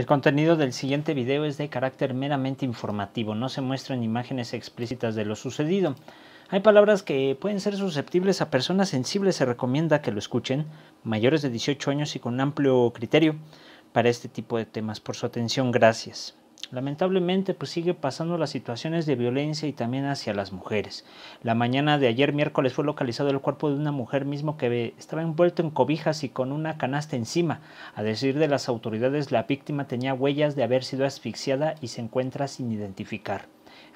El contenido del siguiente video es de carácter meramente informativo, no se muestran imágenes explícitas de lo sucedido. Hay palabras que pueden ser susceptibles a personas sensibles, se recomienda que lo escuchen, mayores de 18 años y con amplio criterio para este tipo de temas. Por su atención, gracias. Lamentablemente, pues sigue pasando las situaciones de violencia y también hacia las mujeres. La mañana de ayer miércoles fue localizado el cuerpo de una mujer mismo que estaba envuelto en cobijas y con una canasta encima. A decir de las autoridades, la víctima tenía huellas de haber sido asfixiada y se encuentra sin identificar.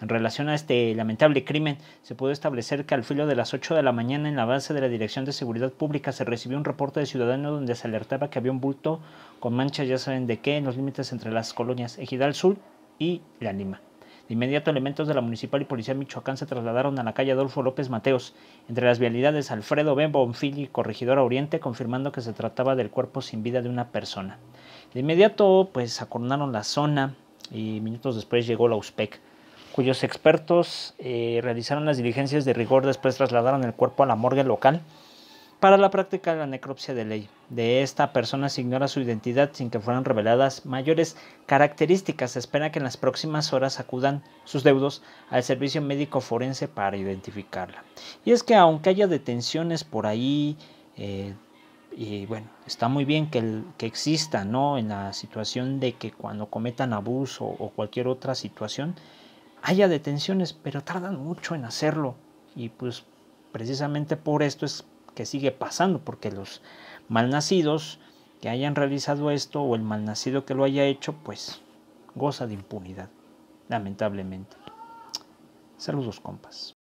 En relación a este lamentable crimen, se pudo establecer que al filo de las 8 de la mañana en la base de la Dirección de Seguridad Pública se recibió un reporte de ciudadano donde se alertaba que había un bulto con manchas, ya saben de qué, en los límites entre las colonias Ejidal Sur y La Lima. De inmediato, elementos de la Municipal y Policía Michoacán se trasladaron a la calle Adolfo López Mateos, entre las vialidades Alfredo Ben Bonfil y Corregidora Oriente, confirmando que se trataba del cuerpo sin vida de una persona. De inmediato, pues acornaron la zona y minutos después llegó la USPEC cuyos expertos eh, realizaron las diligencias de rigor, después trasladaron el cuerpo a la morgue local para la práctica de la necropsia de ley. De esta persona se ignora su identidad sin que fueran reveladas mayores características. Se espera que en las próximas horas acudan sus deudos al servicio médico forense para identificarla. Y es que aunque haya detenciones por ahí, eh, y bueno, está muy bien que, que exista, ¿no? En la situación de que cuando cometan abuso o cualquier otra situación, haya detenciones, pero tardan mucho en hacerlo. Y pues precisamente por esto es que sigue pasando, porque los malnacidos que hayan realizado esto o el malnacido que lo haya hecho, pues goza de impunidad, lamentablemente. Saludos, compas.